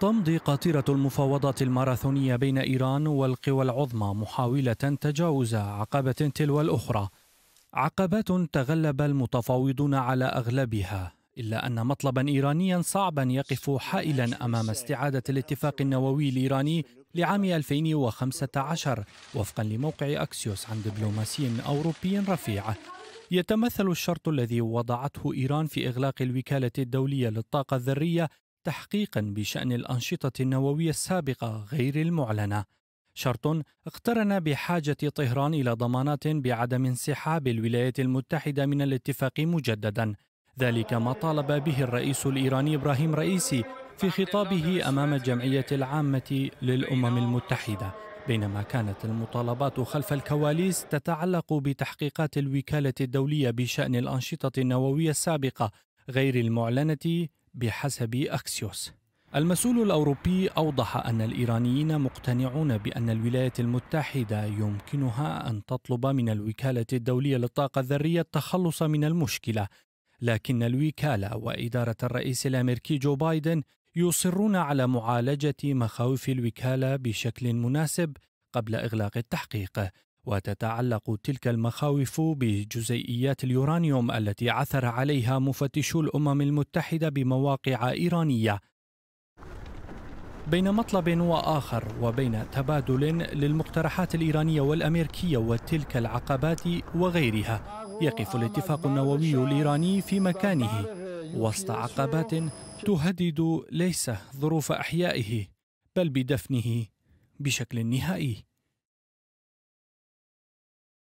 تمضي قاطرة المفاوضات الماراثونية بين إيران والقوى العظمى محاولة تجاوز عقبة تلو الأخرى عقبات تغلب المتفاوضون على أغلبها إلا أن مطلبا إيرانيا صعبا يقف حائلا أمام استعادة الاتفاق النووي الإيراني لعام 2015 وفقا لموقع أكسيوس عن دبلوماسي أوروبي رفيع يتمثل الشرط الذي وضعته إيران في إغلاق الوكالة الدولية للطاقة الذرية تحقيقا بشان الانشطه النوويه السابقه غير المعلنه شرط اقترن بحاجه طهران الى ضمانات بعدم انسحاب الولايات المتحده من الاتفاق مجددا ذلك ما طالب به الرئيس الايراني ابراهيم رئيسي في خطابه امام الجمعيه العامه للامم المتحده بينما كانت المطالبات خلف الكواليس تتعلق بتحقيقات الوكاله الدوليه بشان الانشطه النوويه السابقه غير المعلنه بحسب أكسيوس المسؤول الأوروبي أوضح أن الإيرانيين مقتنعون بأن الولايات المتحدة يمكنها أن تطلب من الوكالة الدولية للطاقة الذرية التخلص من المشكلة لكن الوكالة وإدارة الرئيس الأمريكي جو بايدن يصرون على معالجة مخاوف الوكالة بشكل مناسب قبل إغلاق التحقيق وتتعلق تلك المخاوف بجزيئيات اليورانيوم التي عثر عليها مفتشو الامم المتحده بمواقع ايرانيه بين مطلب واخر وبين تبادل للمقترحات الايرانيه والامريكيه وتلك العقبات وغيرها يقف الاتفاق النووي الايراني في مكانه وسط عقبات تهدد ليس ظروف احيائه بل بدفنه بشكل نهائي